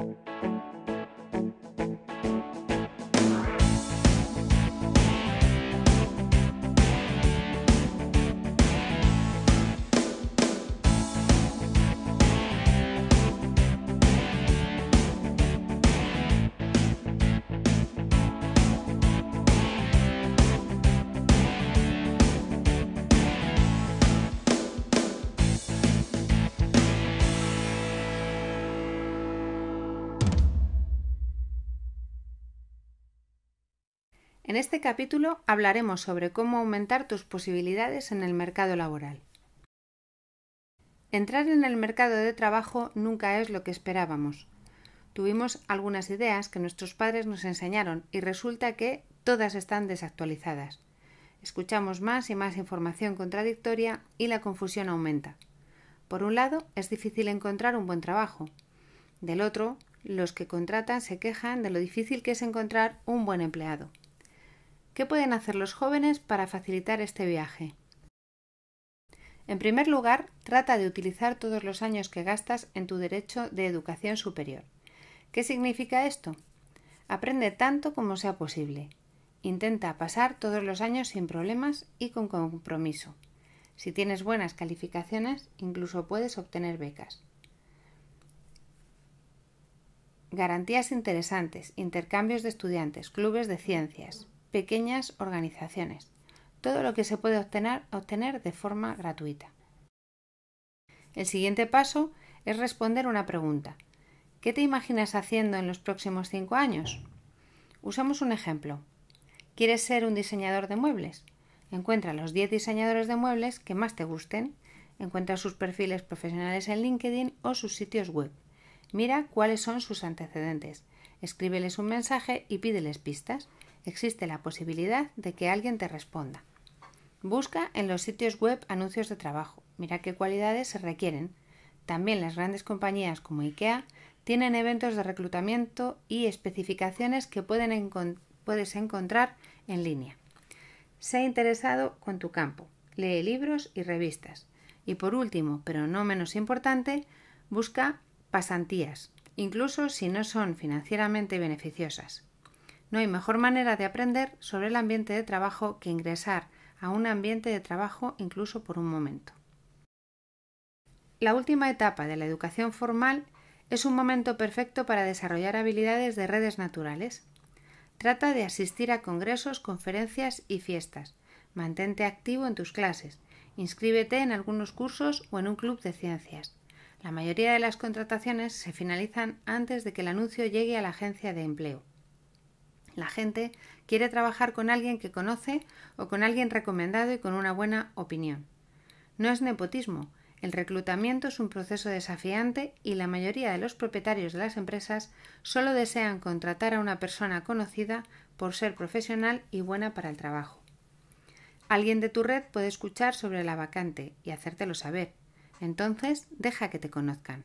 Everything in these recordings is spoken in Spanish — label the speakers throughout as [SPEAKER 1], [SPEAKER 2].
[SPEAKER 1] Thank you. En este capítulo hablaremos sobre cómo aumentar tus posibilidades en el mercado laboral. Entrar en el mercado de trabajo nunca es lo que esperábamos. Tuvimos algunas ideas que nuestros padres nos enseñaron y resulta que todas están desactualizadas. Escuchamos más y más información contradictoria y la confusión aumenta. Por un lado, es difícil encontrar un buen trabajo. Del otro, los que contratan se quejan de lo difícil que es encontrar un buen empleado. ¿Qué pueden hacer los jóvenes para facilitar este viaje? En primer lugar, trata de utilizar todos los años que gastas en tu derecho de educación superior. ¿Qué significa esto? Aprende tanto como sea posible. Intenta pasar todos los años sin problemas y con compromiso. Si tienes buenas calificaciones, incluso puedes obtener becas. Garantías interesantes, intercambios de estudiantes, clubes de ciencias, pequeñas organizaciones. Todo lo que se puede obtener, obtener de forma gratuita. El siguiente paso es responder una pregunta. ¿Qué te imaginas haciendo en los próximos cinco años? Usamos un ejemplo. ¿Quieres ser un diseñador de muebles? Encuentra los 10 diseñadores de muebles que más te gusten, encuentra sus perfiles profesionales en LinkedIn o sus sitios web. Mira cuáles son sus antecedentes, escríbeles un mensaje y pídeles pistas existe la posibilidad de que alguien te responda. Busca en los sitios web anuncios de trabajo. Mira qué cualidades se requieren. También las grandes compañías como IKEA tienen eventos de reclutamiento y especificaciones que puedes encontrar en línea. Sé interesado con tu campo. Lee libros y revistas. Y por último, pero no menos importante, busca pasantías, incluso si no son financieramente beneficiosas. No hay mejor manera de aprender sobre el ambiente de trabajo que ingresar a un ambiente de trabajo incluso por un momento. La última etapa de la educación formal es un momento perfecto para desarrollar habilidades de redes naturales. Trata de asistir a congresos, conferencias y fiestas. Mantente activo en tus clases. Inscríbete en algunos cursos o en un club de ciencias. La mayoría de las contrataciones se finalizan antes de que el anuncio llegue a la agencia de empleo. La gente quiere trabajar con alguien que conoce o con alguien recomendado y con una buena opinión. No es nepotismo. El reclutamiento es un proceso desafiante y la mayoría de los propietarios de las empresas solo desean contratar a una persona conocida por ser profesional y buena para el trabajo. Alguien de tu red puede escuchar sobre la vacante y hacértelo saber. Entonces, deja que te conozcan.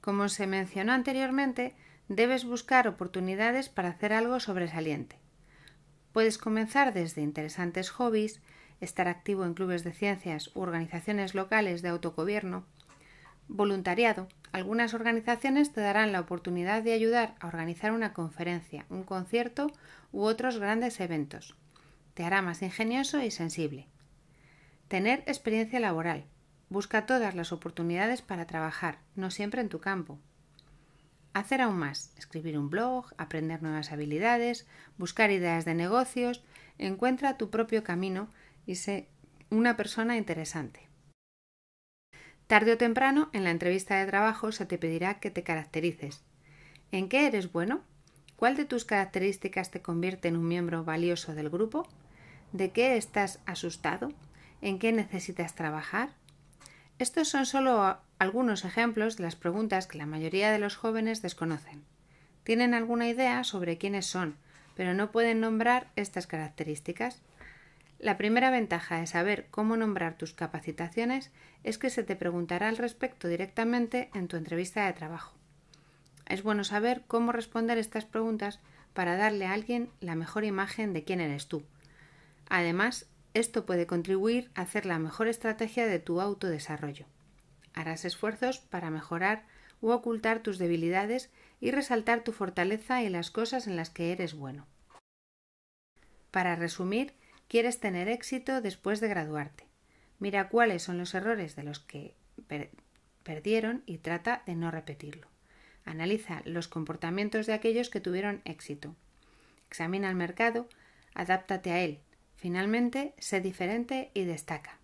[SPEAKER 1] Como se mencionó anteriormente, debes buscar oportunidades para hacer algo sobresaliente. Puedes comenzar desde interesantes hobbies, estar activo en clubes de ciencias u organizaciones locales de autogobierno, voluntariado. Algunas organizaciones te darán la oportunidad de ayudar a organizar una conferencia, un concierto u otros grandes eventos. Te hará más ingenioso y sensible. Tener experiencia laboral. Busca todas las oportunidades para trabajar, no siempre en tu campo, hacer aún más, escribir un blog, aprender nuevas habilidades, buscar ideas de negocios, encuentra tu propio camino y sé una persona interesante. Tarde o temprano, en la entrevista de trabajo se te pedirá que te caracterices. ¿En qué eres bueno? ¿Cuál de tus características te convierte en un miembro valioso del grupo? ¿De qué estás asustado? ¿En qué necesitas trabajar? Estos son solo algunos ejemplos de las preguntas que la mayoría de los jóvenes desconocen. Tienen alguna idea sobre quiénes son, pero no pueden nombrar estas características. La primera ventaja de saber cómo nombrar tus capacitaciones es que se te preguntará al respecto directamente en tu entrevista de trabajo. Es bueno saber cómo responder estas preguntas para darle a alguien la mejor imagen de quién eres tú. Además, esto puede contribuir a hacer la mejor estrategia de tu autodesarrollo. Harás esfuerzos para mejorar u ocultar tus debilidades y resaltar tu fortaleza y las cosas en las que eres bueno. Para resumir, quieres tener éxito después de graduarte. Mira cuáles son los errores de los que perdieron y trata de no repetirlo. Analiza los comportamientos de aquellos que tuvieron éxito. Examina el mercado, adáptate a él, Finalmente, sé diferente y destaca.